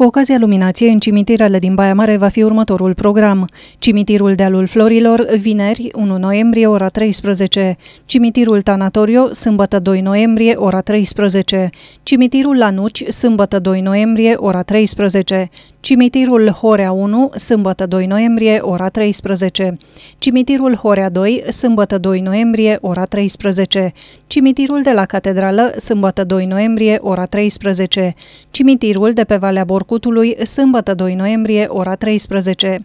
Cu ocazia luminației în cimitirele din Baia Mare va fi următorul program. Cimitirul Dealul Florilor, vineri, 1 noiembrie, ora 13. Cimitirul Tanatorio, sâmbătă 2 noiembrie, ora 13. Cimitirul Lanuci, sâmbătă 2 noiembrie, ora 13. Cimitirul Horea 1, sâmbătă 2 noiembrie, ora 13. Cimitirul Horea 2, sâmbătă 2 noiembrie, ora 13. Cimitirul de la Catedrală, sâmbătă 2 noiembrie, ora 13. Cimitirul de pe Valea Borcu trecutului, sâmbătă 2 noiembrie, ora 13.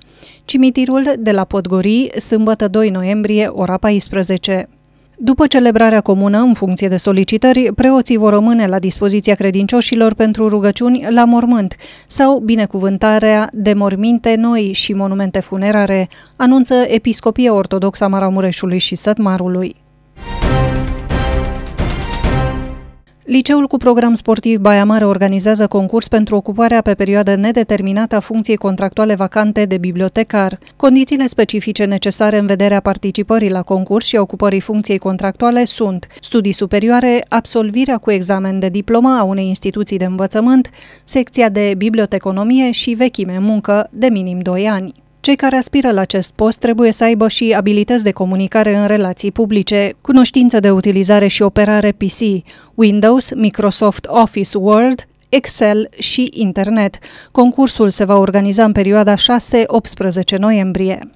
Cimitirul de la Podgorii, sâmbătă 2 noiembrie, ora 14. După celebrarea comună, în funcție de solicitări, preoții vor rămâne la dispoziția credincioșilor pentru rugăciuni la mormânt sau binecuvântarea de morminte noi și monumente funerare, anunță Episcopia Ortodoxă Maramureșului și Sătmarului. Liceul cu program sportiv Baia Mare organizează concurs pentru ocuparea pe perioadă nedeterminată a funcției contractuale vacante de bibliotecar. Condițiile specifice necesare în vederea participării la concurs și ocupării funcției contractuale sunt studii superioare, absolvirea cu examen de diplomă a unei instituții de învățământ, secția de biblioteconomie și vechime muncă de minim 2 ani. Cei care aspiră la acest post trebuie să aibă și abilități de comunicare în relații publice, cunoștință de utilizare și operare PC, Windows, Microsoft Office Word, Excel și Internet. Concursul se va organiza în perioada 6-18 noiembrie.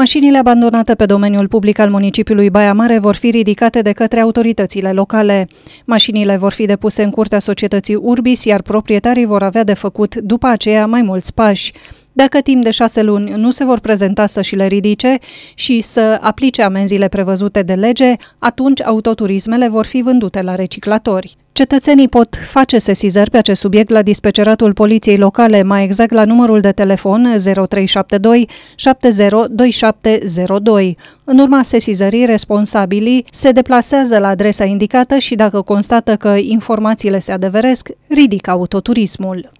Mașinile abandonate pe domeniul public al municipiului Baia Mare vor fi ridicate de către autoritățile locale. Mașinile vor fi depuse în curtea societății Urbis, iar proprietarii vor avea de făcut după aceea mai mulți pași. Dacă timp de șase luni nu se vor prezenta să și le ridice și să aplice amenziile prevăzute de lege, atunci autoturismele vor fi vândute la reciclatori. Cetățenii pot face sesizări pe acest subiect la dispeceratul poliției locale, mai exact la numărul de telefon 0372 702702. În urma sesizării, responsabilii se deplasează la adresa indicată și dacă constată că informațiile se adeveresc, ridică autoturismul.